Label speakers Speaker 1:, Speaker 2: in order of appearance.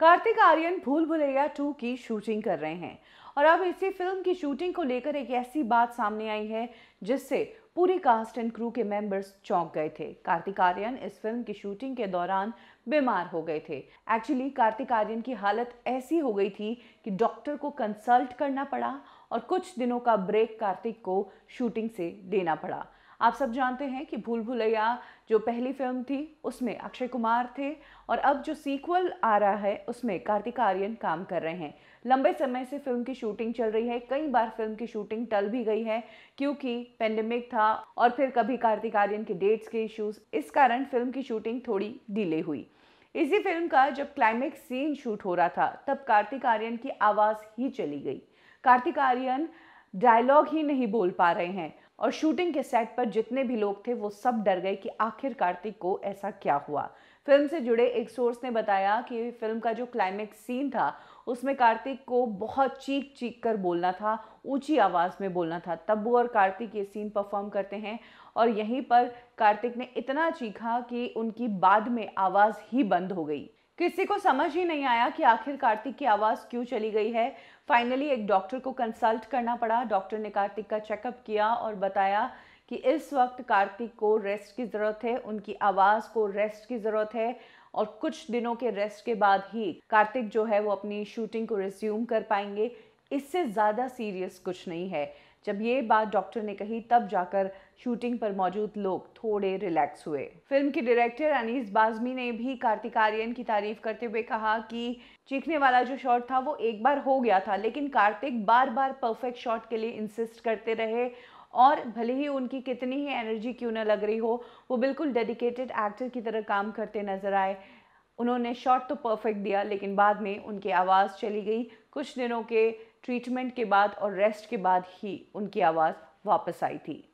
Speaker 1: कार्तिक आर्यन भूल भुलैया टू की शूटिंग कर रहे हैं और अब इसी फिल्म की शूटिंग को लेकर एक ऐसी बात सामने आई है जिससे पूरी कास्ट एंड क्रू के मेंबर्स चौंक गए थे कार्तिक आर्यन इस फिल्म की शूटिंग के दौरान बीमार हो गए थे एक्चुअली कार्तिक आर्यन की हालत ऐसी हो गई थी कि डॉक्टर को कंसल्ट करना पड़ा और कुछ दिनों का ब्रेक कार्तिक को शूटिंग से देना पड़ा आप सब जानते हैं कि भूल भुलैया जो पहली फिल्म थी उसमें अक्षय कुमार थे और अब जो सीक्वल आ रहा है उसमें कार्तिक आर्यन काम कर रहे हैं लंबे समय से फिल्म की शूटिंग चल रही है कई बार फिल्म की शूटिंग टल भी गई है क्योंकि पेंडेमिक था और फिर कभी कार्तिक आर्यन के डेट्स के इश्यूज इस कारण फिल्म की शूटिंग थोड़ी डिले हुई इसी फिल्म का जब क्लाइमेक्स सीन शूट हो रहा था तब कार्तिक आर्यन की आवाज़ ही चली गई कार्तिक आर्यन डायलॉग ही नहीं बोल पा रहे हैं और शूटिंग के सेट पर जितने भी लोग थे वो सब डर गए कि आखिर कार्तिक को ऐसा क्या हुआ फिल्म से जुड़े एक सोर्स ने बताया कि फिल्म का जो क्लाइमेक्स सीन था उसमें कार्तिक को बहुत चीख चीख कर बोलना था ऊंची आवाज़ में बोलना था तब्बू और कार्तिक ये सीन परफॉर्म करते हैं और यहीं पर कार्तिक ने इतना चीखा कि उनकी बाद में आवाज़ ही बंद हो गई किसी को समझ ही नहीं आया कि आखिर कार्तिक की आवाज़ क्यों चली गई है फाइनली एक डॉक्टर को कंसल्ट करना पड़ा डॉक्टर ने कार्तिक का चेकअप किया और बताया कि इस वक्त कार्तिक को रेस्ट की ज़रूरत है उनकी आवाज़ को रेस्ट की ज़रूरत है और कुछ दिनों के रेस्ट के बाद ही कार्तिक जो है वो अपनी शूटिंग को रिज्यूम कर पाएंगे इससे ज़्यादा सीरियस कुछ नहीं है जब ये बात डॉक्टर ने कही तब जाकर शूटिंग पर मौजूद लोग थोड़े रिलैक्स हुए फिल्म के डायरेक्टर अनीस बाजमी ने भी कार्तिक आर्यन की तारीफ करते हुए कहा कि चीखने वाला जो शॉट था वो एक बार हो गया था लेकिन कार्तिक बार बार परफेक्ट शॉट के लिए इंसिस्ट करते रहे और भले ही उनकी कितनी ही एनर्जी क्यों ना लग रही हो वो बिल्कुल डेडिकेटेड एक्टर की तरह काम करते नजर आए उन्होंने शॉट तो परफेक्ट दिया लेकिन बाद में उनकी आवाज़ चली गई कुछ दिनों के ट्रीटमेंट के बाद और रेस्ट के बाद ही उनकी आवाज़ वापस आई थी